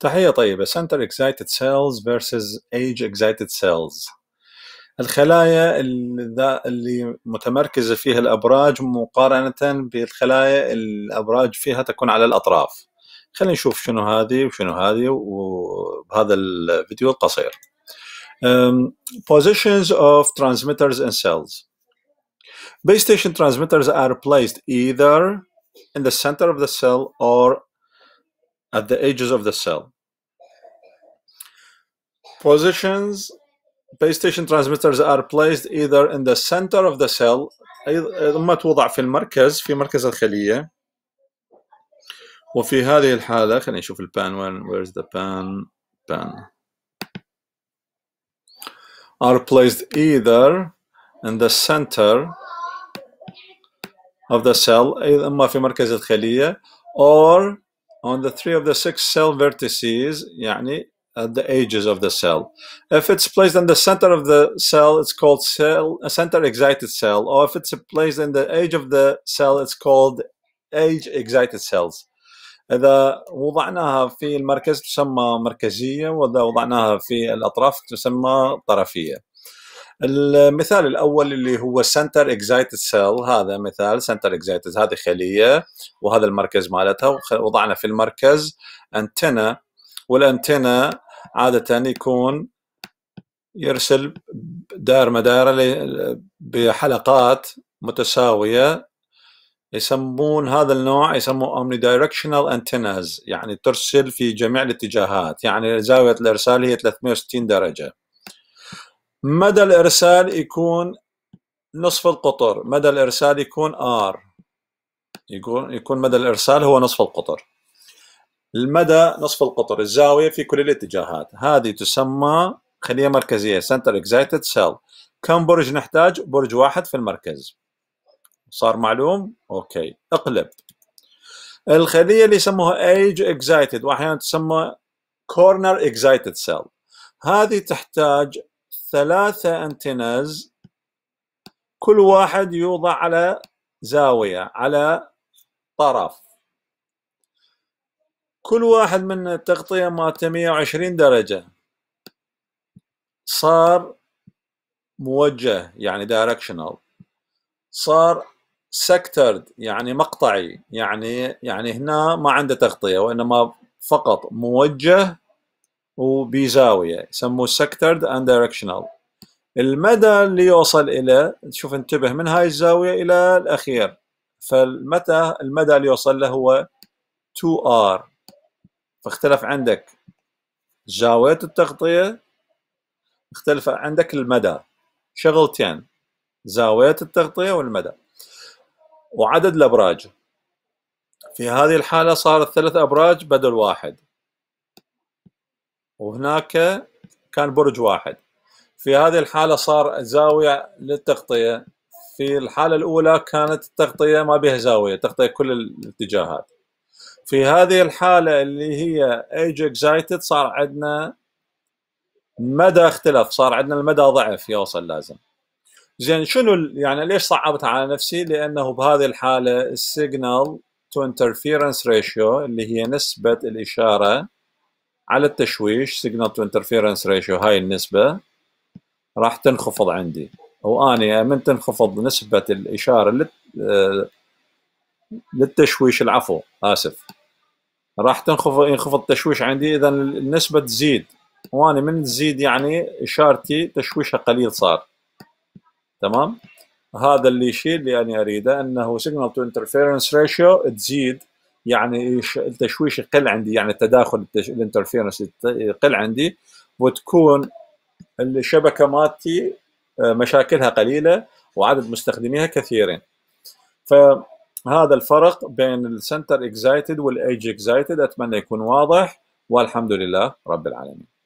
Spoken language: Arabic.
تحية طيبة Center Excited Cells versus Age Excited Cells الخلايا اللي متمركزة فيها الأبراج مقارنة بالخلايا الأبراج فيها تكون على الأطراف خلينا نشوف شنو هذه وشنو هذه وبهذا الفيديو القصير um, Positions of transmitters and cells Base station transmitters are placed either in the center of the cell or at the edges of the cell. Positions base station transmitters are placed either in the center of the cell ثم توضع في المركز في مركز الخلية وفي هذه الحالة خلينا نشوف البان وين where's the pan pan are placed either in the center of the cell إما في مركز الخلية or on the three of the six cell vertices, يعني at uh, the edges of the cell. If it's placed in the center of the cell, it's called cell a uh, center excited cell, or if it's placed in the edge of the cell, it's called edge excited cells. إذا وضعناها في المركز تسمى مركزية وإذا وضعناها في الأطراف تسمى طرفية. المثال الاول اللي هو سنتر اكزايتد سيل هذا مثال سنتر اكزايتد هذه خليه وهذا المركز مالتها وضعنا في المركز انتنا والانتنا عاده يكون يرسل دائر مدار بحلقات متساويه يسمون هذا النوع يسموه اومني دايركشنال انتناز يعني ترسل في جميع الاتجاهات يعني زاويه الارسال هي 360 درجه مدى الإرسال يكون نصف القطر مدى الإرسال يكون R يكون يكون مدى الإرسال هو نصف القطر المدى نصف القطر الزاوية في كل الاتجاهات هذه تسمى خلية مركزية Center Excited Cell كم برج نحتاج برج واحد في المركز صار معلوم اوكي اقلب الخلية اللي يسموها Age Excited واحيانا تسمى Corner Excited Cell هذه تحتاج ثلاثة انتنز كل واحد يوضع على زاوية على طرف كل واحد من التغطية مالته 120 درجة صار موجه يعني دايركشنال صار سكترد يعني مقطعي يعني يعني هنا ما عنده تغطية وإنما فقط موجه وبزاوية يسموه سكترد اند دايركشنال المدى اللي يوصل إلى شوف انتبه من هاي الزاوية إلى الأخير فالمتى المدى اللي يوصل له هو 2R فاختلف عندك زاوية التغطية اختلف عندك المدى شغلتين زاوية التغطية والمدى وعدد الأبراج في هذه الحالة صار الثلاث أبراج بدل واحد وهناك كان برج واحد في هذه الحالة صار زاوية للتغطية في الحالة الأولى كانت التغطية ما بها زاوية تغطية كل الاتجاهات في هذه الحالة اللي هي ايج اكزايتد صار عندنا مدى اختلف صار عندنا المدى ضعف يوصل لازم زين شنو يعني ليش صعبتها على نفسي لانه بهذه الحالة السيجنال تو انترفيرنس ريشيو اللي هي نسبة الإشارة على التشويش signal to interference ratio هاي النسبة راح تنخفض عندي واني من تنخفض نسبة الإشارة لل... للتشويش العفو آسف راح تنخفض ينخفض التشويش عندي إذا النسبة تزيد واني من تزيد يعني إشارتي تشويشها قليل صار تمام هذا اللي شيء اللي أنا أريده أنه signal to interference ratio تزيد يعني التشويش يقل عندي يعني التداخل الانترفيرنس يقل عندي وتكون الشبكه مالتي آه، مشاكلها قليله وعدد مستخدميها كثيرين فهذا الفرق بين السنتر اكزايتد والايج اكزايتد اتمنى يكون واضح والحمد لله رب العالمين